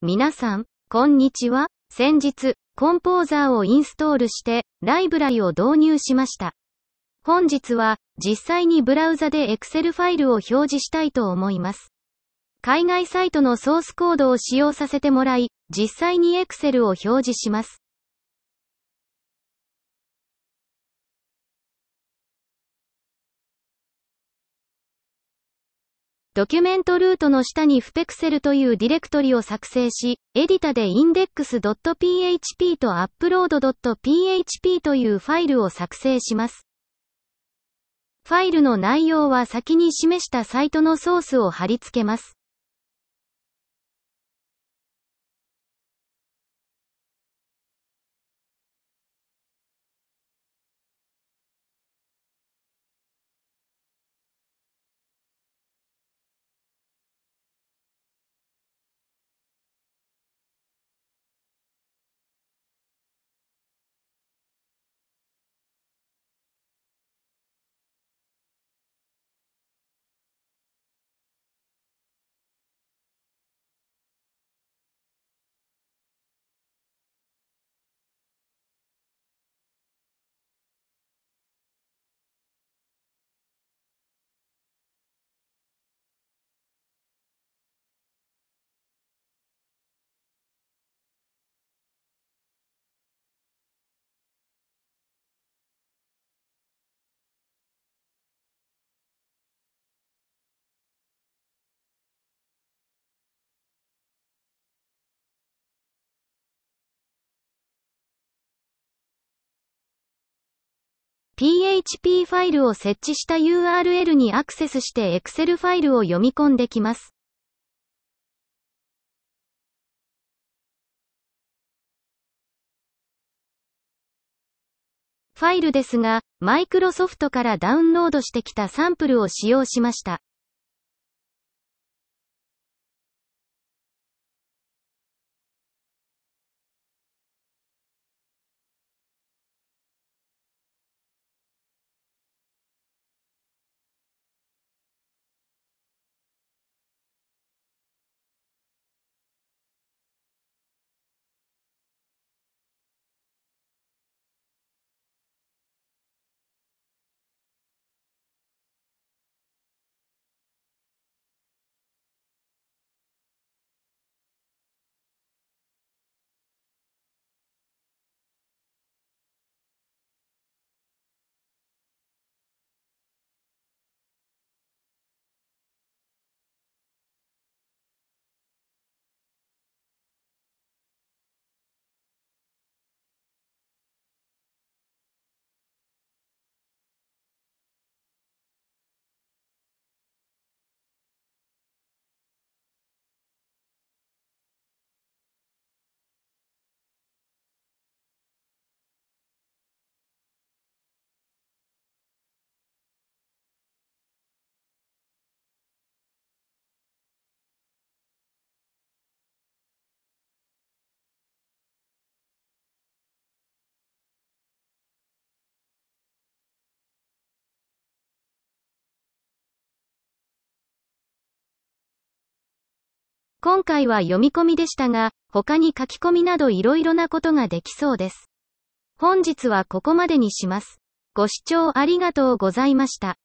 皆さん、こんにちは。先日、コンポーザーをインストールして、ライブラリを導入しました。本日は、実際にブラウザで Excel ファイルを表示したいと思います。海外サイトのソースコードを使用させてもらい、実際に Excel を表示します。ドキュメントルートの下にフペクセルというディレクトリを作成し、エディタで index.php と upload.php というファイルを作成します。ファイルの内容は先に示したサイトのソースを貼り付けます。PHP ファイルを設置した URL にアクセスして Excel ファイルを読み込んできます。ファイルですが、マイクロソフトからダウンロードしてきたサンプルを使用しました。今回は読み込みでしたが、他に書き込みなど色々なことができそうです。本日はここまでにします。ご視聴ありがとうございました。